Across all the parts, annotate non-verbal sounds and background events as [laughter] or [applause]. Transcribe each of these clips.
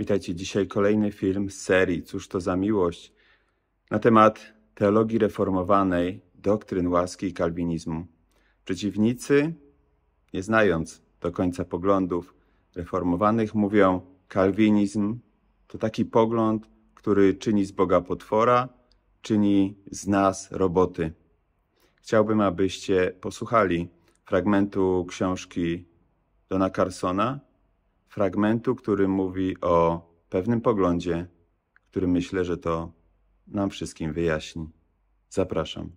Witajcie dzisiaj kolejny film z serii Cóż to za miłość na temat teologii reformowanej, doktryn łaski i kalwinizmu. Przeciwnicy, nie znając do końca poglądów reformowanych, mówią: Kalwinizm to taki pogląd, który czyni z Boga potwora, czyni z nas roboty. Chciałbym, abyście posłuchali fragmentu książki Dona Carsona fragmentu, który mówi o pewnym poglądzie, który myślę, że to nam wszystkim wyjaśni. Zapraszam.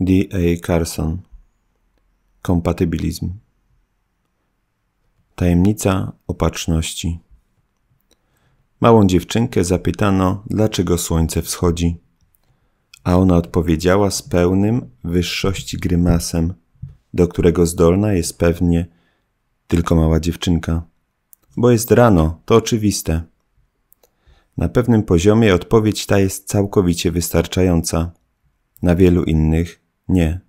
D. A. Carson Kompatybilizm Tajemnica opatrzności Małą dziewczynkę zapytano, dlaczego słońce wschodzi. A ona odpowiedziała z pełnym wyższości grymasem, do którego zdolna jest pewnie tylko mała dziewczynka. Bo jest rano, to oczywiste. Na pewnym poziomie odpowiedź ta jest całkowicie wystarczająca. Na wielu innych nie.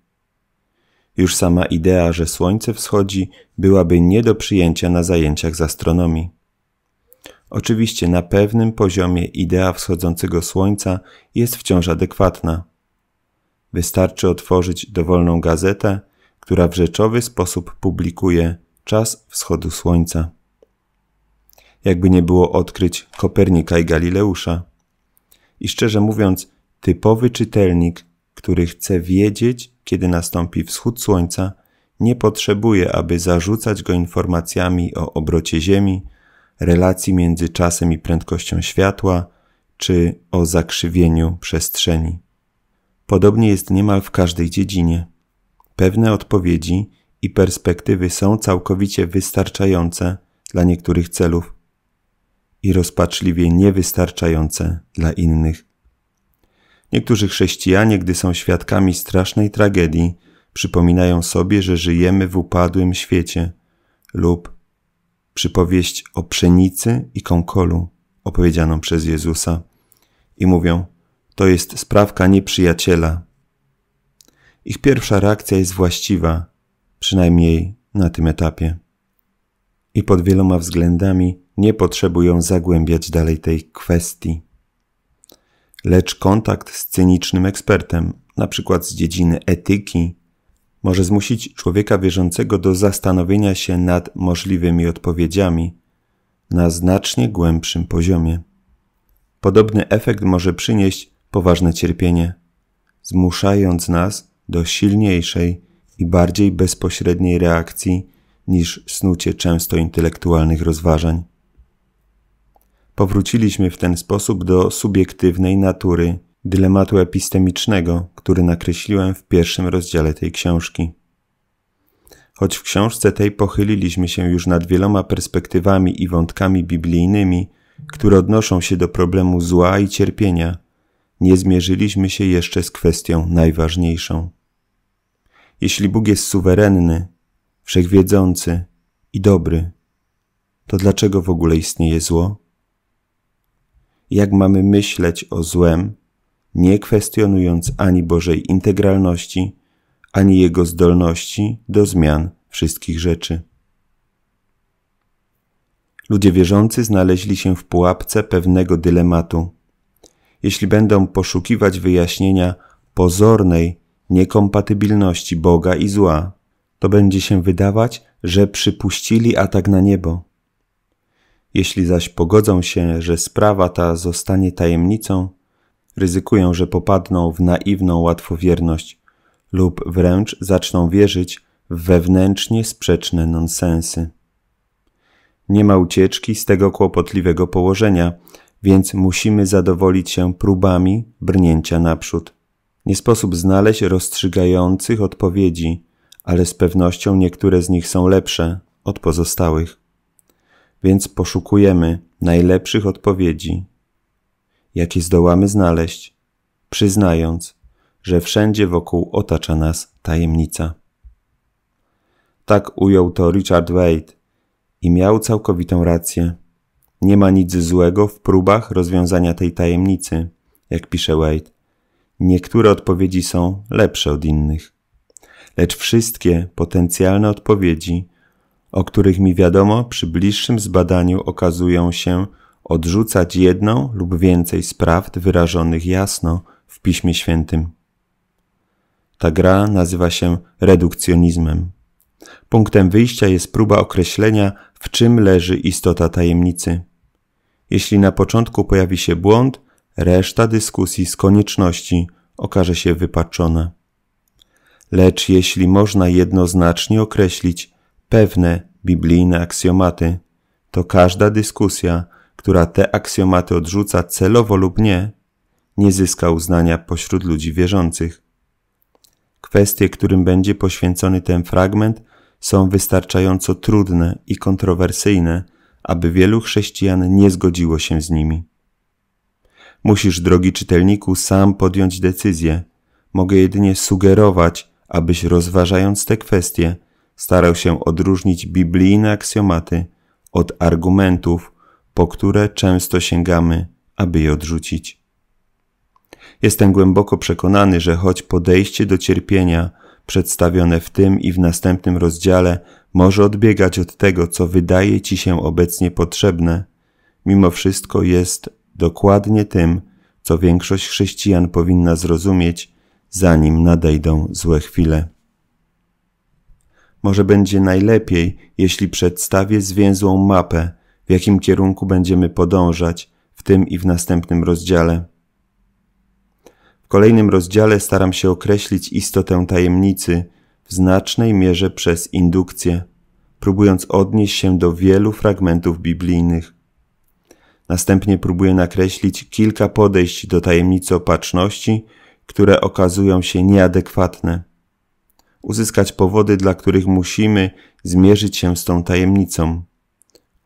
Już sama idea, że słońce wschodzi, byłaby nie do przyjęcia na zajęciach z astronomii. Oczywiście na pewnym poziomie idea wschodzącego słońca jest wciąż adekwatna. Wystarczy otworzyć dowolną gazetę, która w rzeczowy sposób publikuje czas wschodu słońca. Jakby nie było odkryć Kopernika i Galileusza. I szczerze mówiąc, typowy czytelnik, który chce wiedzieć, kiedy nastąpi wschód słońca, nie potrzebuje, aby zarzucać go informacjami o obrocie Ziemi, relacji między czasem i prędkością światła, czy o zakrzywieniu przestrzeni. Podobnie jest niemal w każdej dziedzinie. Pewne odpowiedzi i perspektywy są całkowicie wystarczające dla niektórych celów i rozpaczliwie niewystarczające dla innych. Niektórzy chrześcijanie, gdy są świadkami strasznej tragedii, przypominają sobie, że żyjemy w upadłym świecie lub przypowieść o pszenicy i konkolu opowiedzianą przez Jezusa i mówią, to jest sprawka nieprzyjaciela. Ich pierwsza reakcja jest właściwa, przynajmniej na tym etapie. I pod wieloma względami nie potrzebują zagłębiać dalej tej kwestii. Lecz kontakt z cynicznym ekspertem, na przykład z dziedziny etyki, może zmusić człowieka wierzącego do zastanowienia się nad możliwymi odpowiedziami na znacznie głębszym poziomie. Podobny efekt może przynieść poważne cierpienie, zmuszając nas do silniejszej i bardziej bezpośredniej reakcji niż snucie często intelektualnych rozważań. Powróciliśmy w ten sposób do subiektywnej natury dylematu epistemicznego, który nakreśliłem w pierwszym rozdziale tej książki. Choć w książce tej pochyliliśmy się już nad wieloma perspektywami i wątkami biblijnymi, które odnoszą się do problemu zła i cierpienia, nie zmierzyliśmy się jeszcze z kwestią najważniejszą. Jeśli Bóg jest suwerenny, wszechwiedzący i dobry, to dlaczego w ogóle istnieje zło? Jak mamy myśleć o złem, nie kwestionując ani Bożej integralności, ani Jego zdolności do zmian wszystkich rzeczy. Ludzie wierzący znaleźli się w pułapce pewnego dylematu. Jeśli będą poszukiwać wyjaśnienia pozornej niekompatybilności Boga i zła, to będzie się wydawać, że przypuścili atak na niebo. Jeśli zaś pogodzą się, że sprawa ta zostanie tajemnicą, ryzykują, że popadną w naiwną łatwowierność lub wręcz zaczną wierzyć w wewnętrznie sprzeczne nonsensy. Nie ma ucieczki z tego kłopotliwego położenia, więc musimy zadowolić się próbami brnięcia naprzód. Nie sposób znaleźć rozstrzygających odpowiedzi, ale z pewnością niektóre z nich są lepsze od pozostałych. Więc poszukujemy najlepszych odpowiedzi jakie zdołamy znaleźć, przyznając, że wszędzie wokół otacza nas tajemnica. Tak ujął to Richard Wade i miał całkowitą rację. Nie ma nic złego w próbach rozwiązania tej tajemnicy, jak pisze Wade. Niektóre odpowiedzi są lepsze od innych, lecz wszystkie potencjalne odpowiedzi, o których mi wiadomo, przy bliższym zbadaniu okazują się odrzucać jedną lub więcej z prawd wyrażonych jasno w Piśmie Świętym. Ta gra nazywa się redukcjonizmem. Punktem wyjścia jest próba określenia, w czym leży istota tajemnicy. Jeśli na początku pojawi się błąd, reszta dyskusji z konieczności okaże się wypaczona. Lecz jeśli można jednoznacznie określić pewne biblijne aksjomaty, to każda dyskusja która te aksjomaty odrzuca celowo lub nie, nie zyska uznania pośród ludzi wierzących. Kwestie, którym będzie poświęcony ten fragment, są wystarczająco trudne i kontrowersyjne, aby wielu chrześcijan nie zgodziło się z nimi. Musisz, drogi czytelniku, sam podjąć decyzję. Mogę jedynie sugerować, abyś rozważając te kwestie, starał się odróżnić biblijne aksjomaty od argumentów, po które często sięgamy, aby je odrzucić. Jestem głęboko przekonany, że choć podejście do cierpienia przedstawione w tym i w następnym rozdziale może odbiegać od tego, co wydaje ci się obecnie potrzebne, mimo wszystko jest dokładnie tym, co większość chrześcijan powinna zrozumieć, zanim nadejdą złe chwile. Może będzie najlepiej, jeśli przedstawię zwięzłą mapę, w jakim kierunku będziemy podążać w tym i w następnym rozdziale. W kolejnym rozdziale staram się określić istotę tajemnicy w znacznej mierze przez indukcję, próbując odnieść się do wielu fragmentów biblijnych. Następnie próbuję nakreślić kilka podejść do tajemnicy opatrzności, które okazują się nieadekwatne. Uzyskać powody, dla których musimy zmierzyć się z tą tajemnicą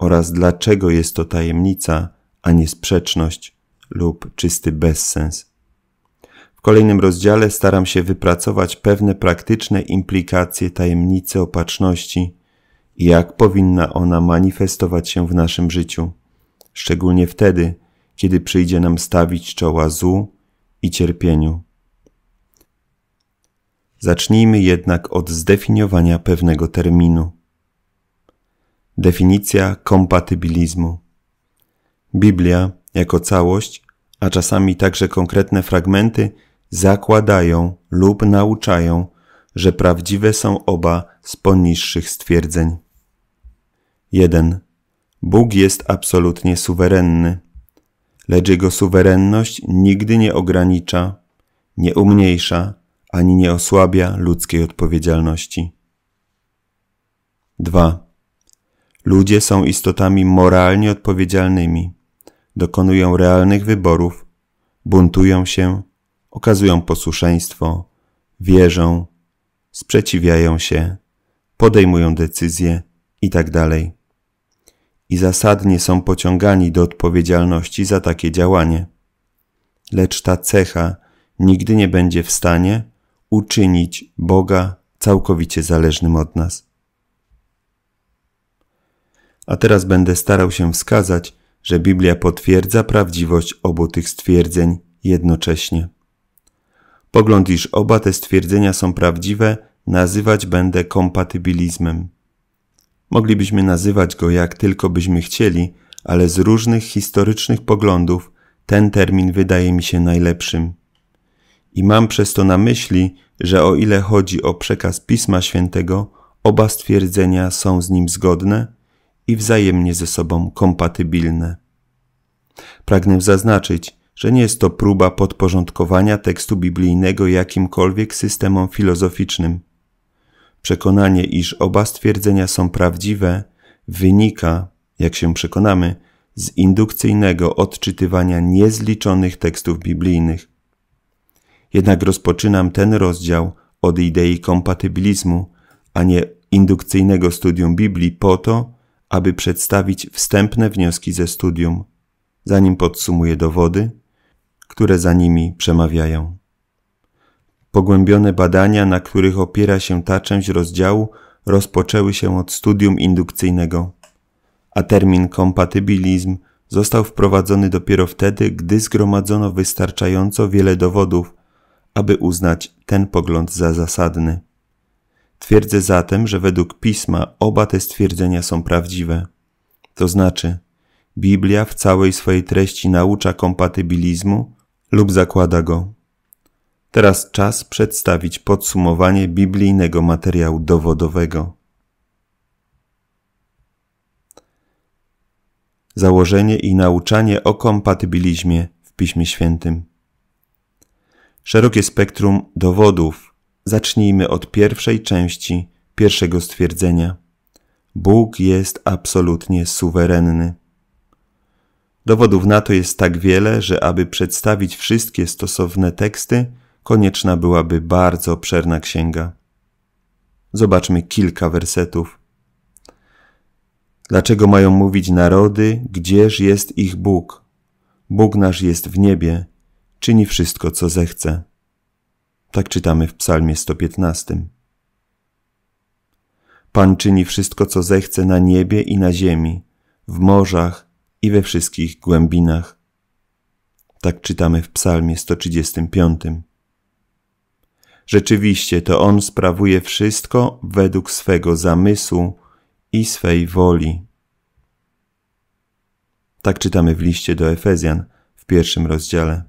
oraz dlaczego jest to tajemnica, a nie sprzeczność lub czysty bezsens. W kolejnym rozdziale staram się wypracować pewne praktyczne implikacje tajemnicy opatrzności i jak powinna ona manifestować się w naszym życiu, szczególnie wtedy, kiedy przyjdzie nam stawić czoła złu i cierpieniu. Zacznijmy jednak od zdefiniowania pewnego terminu. Definicja kompatybilizmu. Biblia jako całość, a czasami także konkretne fragmenty, zakładają lub nauczają, że prawdziwe są oba z poniższych stwierdzeń. 1. Bóg jest absolutnie suwerenny, lecz jego suwerenność nigdy nie ogranicza, nie umniejsza ani nie osłabia ludzkiej odpowiedzialności. 2. Ludzie są istotami moralnie odpowiedzialnymi, dokonują realnych wyborów, buntują się, okazują posłuszeństwo, wierzą, sprzeciwiają się, podejmują decyzje itd. Tak I zasadnie są pociągani do odpowiedzialności za takie działanie. Lecz ta cecha nigdy nie będzie w stanie uczynić Boga całkowicie zależnym od nas a teraz będę starał się wskazać, że Biblia potwierdza prawdziwość obu tych stwierdzeń jednocześnie. Pogląd, iż oba te stwierdzenia są prawdziwe, nazywać będę kompatybilizmem. Moglibyśmy nazywać go jak tylko byśmy chcieli, ale z różnych historycznych poglądów ten termin wydaje mi się najlepszym. I mam przez to na myśli, że o ile chodzi o przekaz Pisma Świętego, oba stwierdzenia są z nim zgodne, i wzajemnie ze sobą kompatybilne. Pragnę zaznaczyć, że nie jest to próba podporządkowania tekstu biblijnego jakimkolwiek systemom filozoficznym. Przekonanie, iż oba stwierdzenia są prawdziwe, wynika, jak się przekonamy, z indukcyjnego odczytywania niezliczonych tekstów biblijnych. Jednak rozpoczynam ten rozdział od idei kompatybilizmu, a nie indukcyjnego studium Biblii po to, aby przedstawić wstępne wnioski ze studium, zanim podsumuje dowody, które za nimi przemawiają. Pogłębione badania, na których opiera się ta część rozdziału, rozpoczęły się od studium indukcyjnego, a termin kompatybilizm został wprowadzony dopiero wtedy, gdy zgromadzono wystarczająco wiele dowodów, aby uznać ten pogląd za zasadny. Twierdzę zatem, że według pisma oba te stwierdzenia są prawdziwe. To znaczy, Biblia w całej swojej treści naucza kompatybilizmu lub zakłada go. Teraz czas przedstawić podsumowanie biblijnego materiału dowodowego. Założenie i nauczanie o kompatybilizmie w Piśmie Świętym. Szerokie spektrum dowodów Zacznijmy od pierwszej części pierwszego stwierdzenia. Bóg jest absolutnie suwerenny. Dowodów na to jest tak wiele, że aby przedstawić wszystkie stosowne teksty, konieczna byłaby bardzo obszerna księga. Zobaczmy kilka wersetów. Dlaczego mają mówić narody, gdzież jest ich Bóg? Bóg nasz jest w niebie, czyni wszystko, co zechce. Tak czytamy w Psalmie 115. Pan czyni wszystko, co zechce na niebie i na ziemi, w morzach i we wszystkich głębinach. Tak czytamy w Psalmie 135. Rzeczywiście to On sprawuje wszystko według swego zamysłu i swej woli. Tak czytamy w liście do Efezjan w pierwszym rozdziale.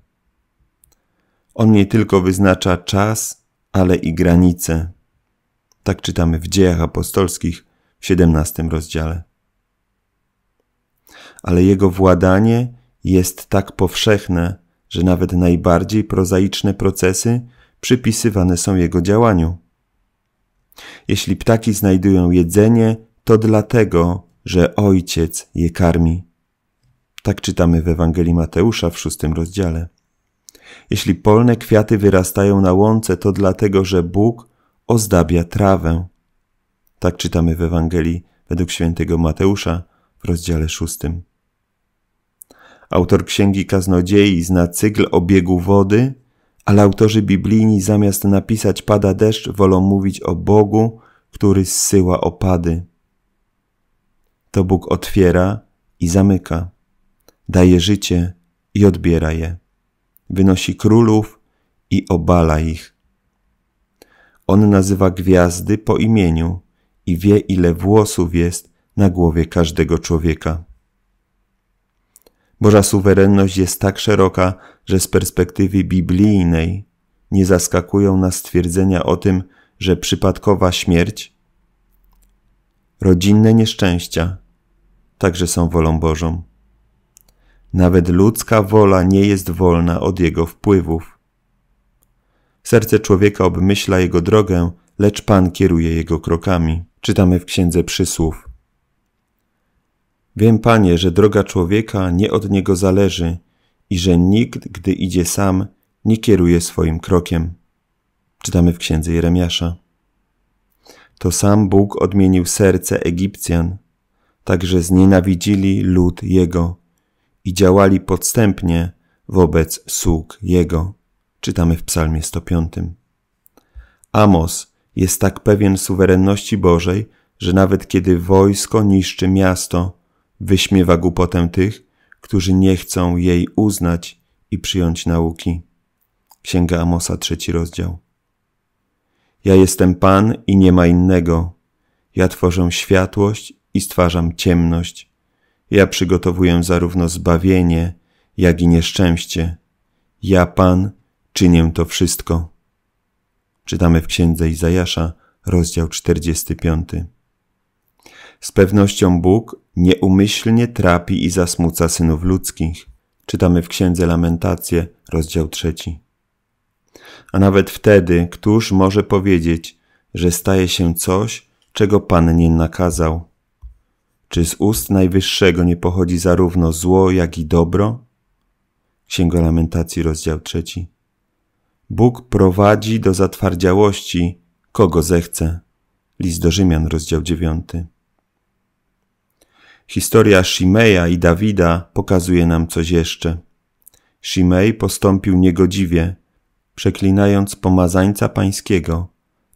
On nie tylko wyznacza czas, ale i granice. Tak czytamy w Dziejach Apostolskich w 17 rozdziale. Ale jego władanie jest tak powszechne, że nawet najbardziej prozaiczne procesy przypisywane są jego działaniu. Jeśli ptaki znajdują jedzenie, to dlatego, że Ojciec je karmi. Tak czytamy w Ewangelii Mateusza w szóstym rozdziale. Jeśli polne kwiaty wyrastają na łące, to dlatego, że Bóg ozdabia trawę. Tak czytamy w Ewangelii według świętego Mateusza w rozdziale szóstym. Autor Księgi Kaznodziei zna cykl obiegu wody, ale autorzy biblijni zamiast napisać pada deszcz, wolą mówić o Bogu, który zsyła opady. To Bóg otwiera i zamyka, daje życie i odbiera je wynosi królów i obala ich. On nazywa gwiazdy po imieniu i wie, ile włosów jest na głowie każdego człowieka. Boża suwerenność jest tak szeroka, że z perspektywy biblijnej nie zaskakują nas stwierdzenia o tym, że przypadkowa śmierć, rodzinne nieszczęścia także są wolą Bożą. Nawet ludzka wola nie jest wolna od jego wpływów. Serce człowieka obmyśla jego drogę, lecz Pan kieruje jego krokami. Czytamy w Księdze Przysłów. Wiem, Panie, że droga człowieka nie od niego zależy i że nikt, gdy idzie sam, nie kieruje swoim krokiem. Czytamy w Księdze Jeremiasza. To sam Bóg odmienił serce Egipcjan, tak że znienawidzili lud jego i działali podstępnie wobec sług Jego. Czytamy w Psalmie 105. Amos jest tak pewien suwerenności Bożej, że nawet kiedy wojsko niszczy miasto, wyśmiewa głupotę tych, którzy nie chcą jej uznać i przyjąć nauki. Księga Amosa, trzeci rozdział. Ja jestem Pan i nie ma innego. Ja tworzę światłość i stwarzam ciemność. Ja przygotowuję zarówno zbawienie, jak i nieszczęście. Ja, Pan, czynię to wszystko. Czytamy w Księdze Izajasza, rozdział 45. Z pewnością Bóg nieumyślnie trapi i zasmuca synów ludzkich. Czytamy w Księdze Lamentacje, rozdział 3. A nawet wtedy, któż może powiedzieć, że staje się coś, czego Pan nie nakazał? Czy z ust Najwyższego nie pochodzi zarówno zło, jak i dobro? Księga Lamentacji, rozdział trzeci. Bóg prowadzi do zatwardziałości, kogo zechce. List do Rzymian, rozdział dziewiąty. Historia Shimeja i Dawida pokazuje nam coś jeszcze. Shimej postąpił niegodziwie, przeklinając pomazańca pańskiego,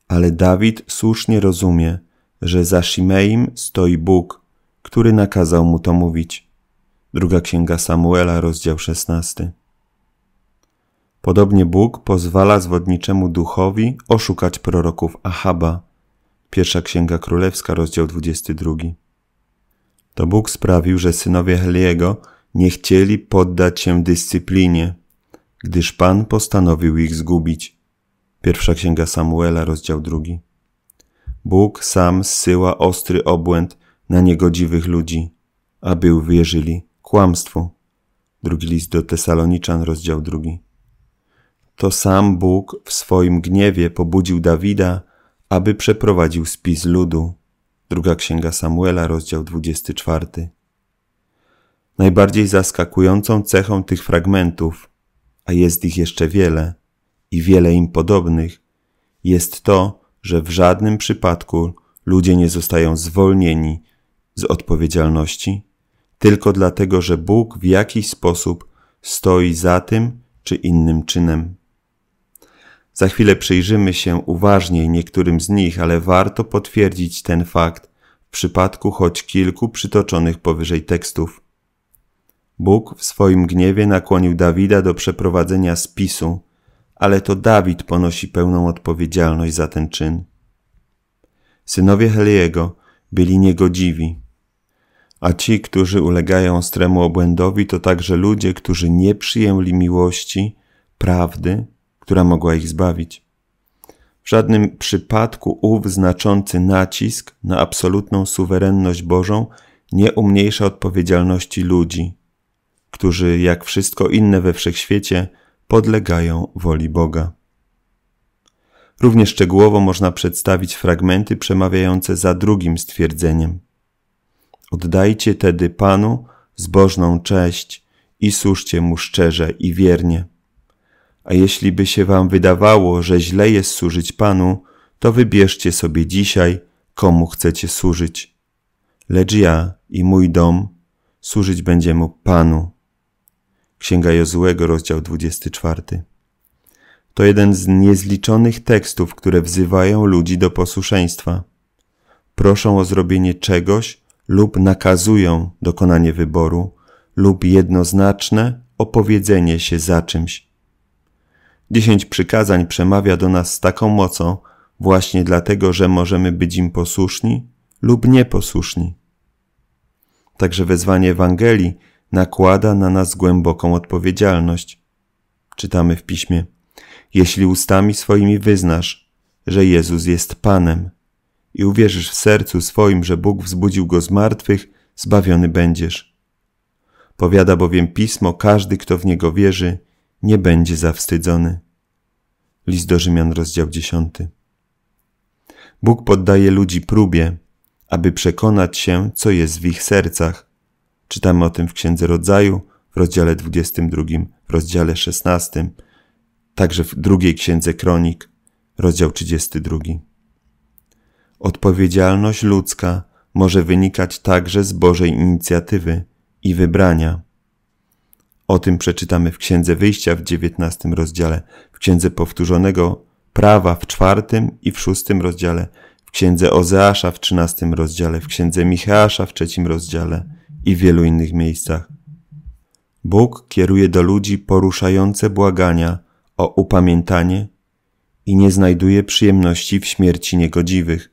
ale Dawid słusznie rozumie, że za Shimeim stoi Bóg, który nakazał mu to mówić. Druga księga Samuela, rozdział 16. Podobnie Bóg pozwala zwodniczemu duchowi oszukać proroków Ahaba. Pierwsza księga królewska, rozdział 22. To Bóg sprawił, że synowie Heliego nie chcieli poddać się dyscyplinie, gdyż Pan postanowił ich zgubić. Pierwsza księga Samuela, rozdział 2. Bóg sam zsyła ostry obłęd na niegodziwych ludzi, aby uwierzyli kłamstwu. Drugi list do Tesaloniczan, rozdział drugi. To sam Bóg w swoim gniewie pobudził Dawida, aby przeprowadził spis ludu. Druga księga Samuela, rozdział 24. Najbardziej zaskakującą cechą tych fragmentów, a jest ich jeszcze wiele i wiele im podobnych, jest to, że w żadnym przypadku ludzie nie zostają zwolnieni z odpowiedzialności tylko dlatego, że Bóg w jakiś sposób stoi za tym czy innym czynem. Za chwilę przyjrzymy się uważniej niektórym z nich, ale warto potwierdzić ten fakt w przypadku choć kilku przytoczonych powyżej tekstów. Bóg w swoim gniewie nakłonił Dawida do przeprowadzenia spisu, ale to Dawid ponosi pełną odpowiedzialność za ten czyn. Synowie Heliego byli niegodziwi, a ci, którzy ulegają stremu obłędowi, to także ludzie, którzy nie przyjęli miłości, prawdy, która mogła ich zbawić. W żadnym przypadku ów znaczący nacisk na absolutną suwerenność Bożą nie umniejsza odpowiedzialności ludzi, którzy, jak wszystko inne we wszechświecie, podlegają woli Boga. Równie szczegółowo można przedstawić fragmenty przemawiające za drugim stwierdzeniem – Oddajcie tedy Panu zbożną cześć i służcie Mu szczerze i wiernie. A jeśli by się Wam wydawało, że źle jest służyć Panu, to wybierzcie sobie dzisiaj, komu chcecie służyć. Lecz ja i mój dom służyć będziemy Panu. Księga Jozułego, rozdział 24. To jeden z niezliczonych tekstów, które wzywają ludzi do posłuszeństwa. Proszą o zrobienie czegoś, lub nakazują dokonanie wyboru lub jednoznaczne opowiedzenie się za czymś. Dziesięć przykazań przemawia do nas z taką mocą właśnie dlatego, że możemy być im posłuszni lub nieposłuszni. Także wezwanie Ewangelii nakłada na nas głęboką odpowiedzialność. Czytamy w piśmie: Jeśli ustami swoimi wyznasz, że Jezus jest Panem, i uwierzysz w sercu swoim, że Bóg wzbudził go z martwych, zbawiony będziesz. Powiada bowiem pismo, każdy, kto w niego wierzy, nie będzie zawstydzony. List do Rzymian, rozdział 10. Bóg poddaje ludzi próbie, aby przekonać się, co jest w ich sercach. Czytamy o tym w Księdze Rodzaju, w rozdziale 22, w rozdziale 16, także w drugiej Księdze Kronik, rozdział 32. Odpowiedzialność ludzka może wynikać także z Bożej inicjatywy i wybrania. O tym przeczytamy w Księdze Wyjścia w dziewiętnastym rozdziale, w Księdze Powtórzonego Prawa w czwartym i w szóstym rozdziale, w Księdze Ozeasza w trzynastym rozdziale, w Księdze Michała w trzecim rozdziale i w wielu innych miejscach. Bóg kieruje do ludzi poruszające błagania o upamiętanie i nie znajduje przyjemności w śmierci niegodziwych.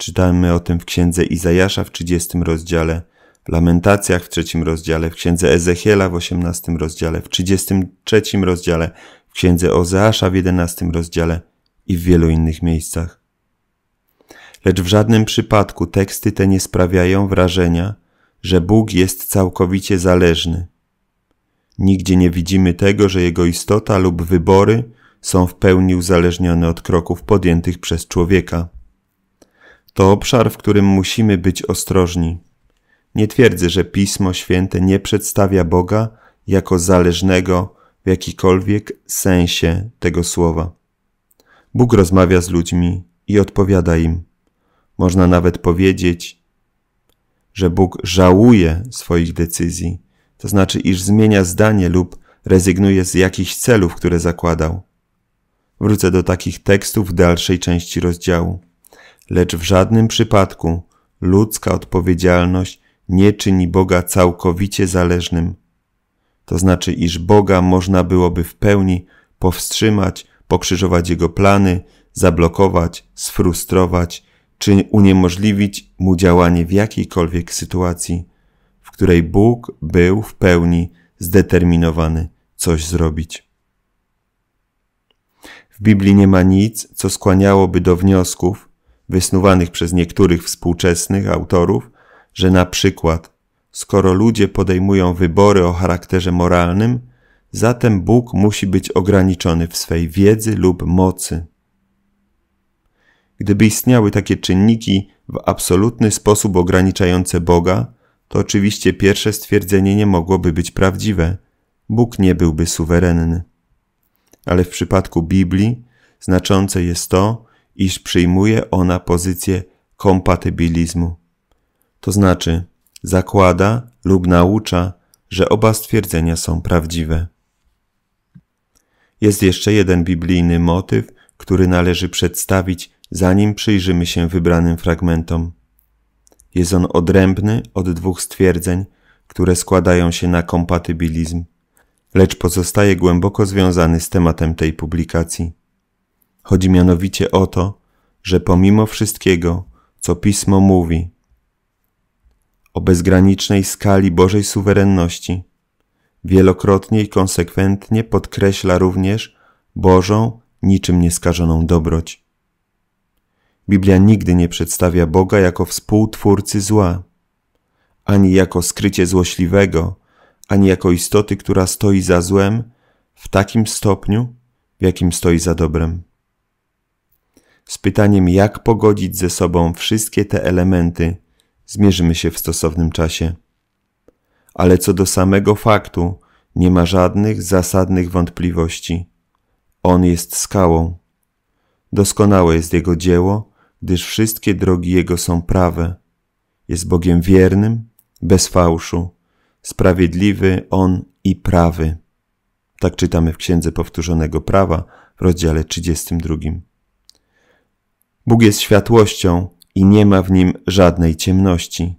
Czytamy o tym w księdze Izajasza w 30 rozdziale, w Lamentacjach w trzecim rozdziale, w księdze Ezechiela w 18 rozdziale, w 33 rozdziale, w księdze Ozeasza w 11 rozdziale i w wielu innych miejscach. Lecz w żadnym przypadku teksty te nie sprawiają wrażenia, że Bóg jest całkowicie zależny. Nigdzie nie widzimy tego, że jego istota lub wybory są w pełni uzależnione od kroków podjętych przez człowieka to obszar, w którym musimy być ostrożni. Nie twierdzę, że Pismo Święte nie przedstawia Boga jako zależnego w jakikolwiek sensie tego słowa. Bóg rozmawia z ludźmi i odpowiada im. Można nawet powiedzieć, że Bóg żałuje swoich decyzji, to znaczy, iż zmienia zdanie lub rezygnuje z jakichś celów, które zakładał. Wrócę do takich tekstów w dalszej części rozdziału lecz w żadnym przypadku ludzka odpowiedzialność nie czyni Boga całkowicie zależnym. To znaczy, iż Boga można byłoby w pełni powstrzymać, pokrzyżować Jego plany, zablokować, sfrustrować czy uniemożliwić mu działanie w jakiejkolwiek sytuacji, w której Bóg był w pełni zdeterminowany coś zrobić. W Biblii nie ma nic, co skłaniałoby do wniosków, wysnuwanych przez niektórych współczesnych autorów, że na przykład, skoro ludzie podejmują wybory o charakterze moralnym, zatem Bóg musi być ograniczony w swej wiedzy lub mocy. Gdyby istniały takie czynniki w absolutny sposób ograniczające Boga, to oczywiście pierwsze stwierdzenie nie mogłoby być prawdziwe. Bóg nie byłby suwerenny. Ale w przypadku Biblii znaczące jest to, iż przyjmuje ona pozycję kompatybilizmu. To znaczy, zakłada lub naucza, że oba stwierdzenia są prawdziwe. Jest jeszcze jeden biblijny motyw, który należy przedstawić, zanim przyjrzymy się wybranym fragmentom. Jest on odrębny od dwóch stwierdzeń, które składają się na kompatybilizm, lecz pozostaje głęboko związany z tematem tej publikacji. Chodzi mianowicie o to, że pomimo wszystkiego, co Pismo mówi o bezgranicznej skali Bożej suwerenności, wielokrotnie i konsekwentnie podkreśla również Bożą, niczym nieskażoną dobroć. Biblia nigdy nie przedstawia Boga jako współtwórcy zła, ani jako skrycie złośliwego, ani jako istoty, która stoi za złem w takim stopniu, w jakim stoi za dobrem. Z pytaniem, jak pogodzić ze sobą wszystkie te elementy, zmierzymy się w stosownym czasie. Ale co do samego faktu, nie ma żadnych zasadnych wątpliwości. On jest skałą. Doskonałe jest jego dzieło, gdyż wszystkie drogi jego są prawe. Jest Bogiem wiernym, bez fałszu. Sprawiedliwy on i prawy. Tak czytamy w Księdze Powtórzonego Prawa w rozdziale 32. Bóg jest światłością i nie ma w nim żadnej ciemności.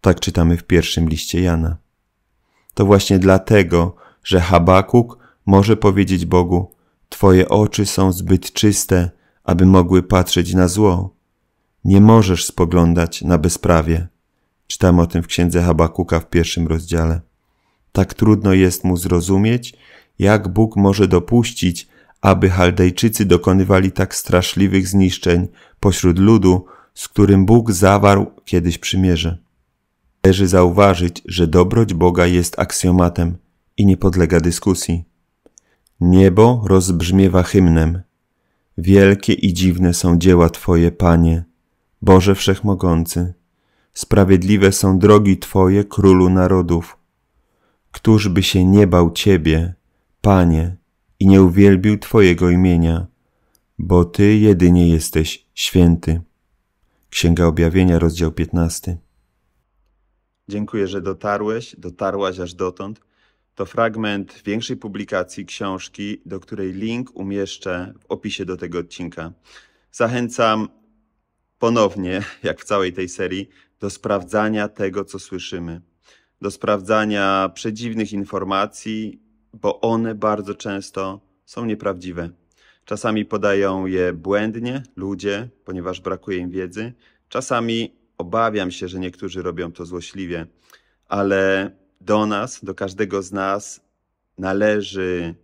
Tak czytamy w pierwszym liście Jana. To właśnie dlatego, że Habakuk może powiedzieć Bogu: Twoje oczy są zbyt czyste, aby mogły patrzeć na zło. Nie możesz spoglądać na bezprawie. Czytamy o tym w księdze Habakuka w pierwszym rozdziale. Tak trudno jest mu zrozumieć, jak Bóg może dopuścić, aby Chaldejczycy dokonywali tak straszliwych zniszczeń pośród ludu, z którym Bóg zawarł kiedyś przymierze. Należy zauważyć, że dobroć Boga jest aksjomatem i nie podlega dyskusji. Niebo rozbrzmiewa hymnem. Wielkie i dziwne są dzieła Twoje, Panie, Boże Wszechmogący. Sprawiedliwe są drogi Twoje, Królu Narodów. Któż by się nie bał Ciebie, Panie, i nie uwielbił Twojego imienia, bo Ty jedynie jesteś święty. Księga Objawienia, rozdział 15. Dziękuję, że dotarłeś, dotarłaś aż dotąd. To fragment większej publikacji książki, do której link umieszczę w opisie do tego odcinka. Zachęcam ponownie, [laughs] jak w całej tej serii, do sprawdzania tego, co słyszymy, do sprawdzania przedziwnych informacji bo one bardzo często są nieprawdziwe. Czasami podają je błędnie ludzie, ponieważ brakuje im wiedzy. Czasami obawiam się, że niektórzy robią to złośliwie, ale do nas, do każdego z nas należy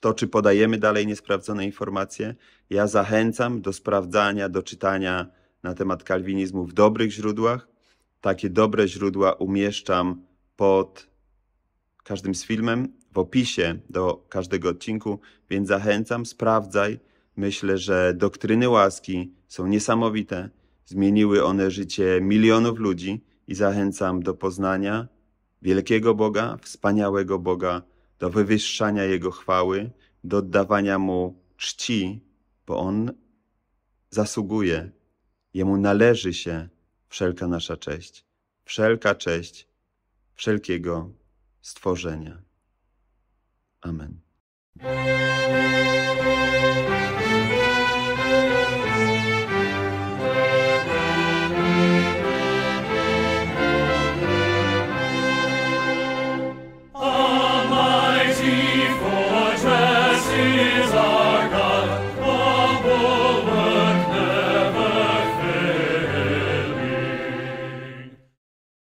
to, czy podajemy dalej niesprawdzone informacje. Ja zachęcam do sprawdzania, do czytania na temat kalwinizmu w dobrych źródłach. Takie dobre źródła umieszczam pod każdym z filmem w opisie do każdego odcinku, więc zachęcam, sprawdzaj. Myślę, że doktryny łaski są niesamowite. Zmieniły one życie milionów ludzi i zachęcam do poznania wielkiego Boga, wspaniałego Boga, do wywyższania Jego chwały, do oddawania Mu czci, bo On zasługuje, Jemu należy się wszelka nasza cześć, wszelka cześć wszelkiego stworzenia. Amen.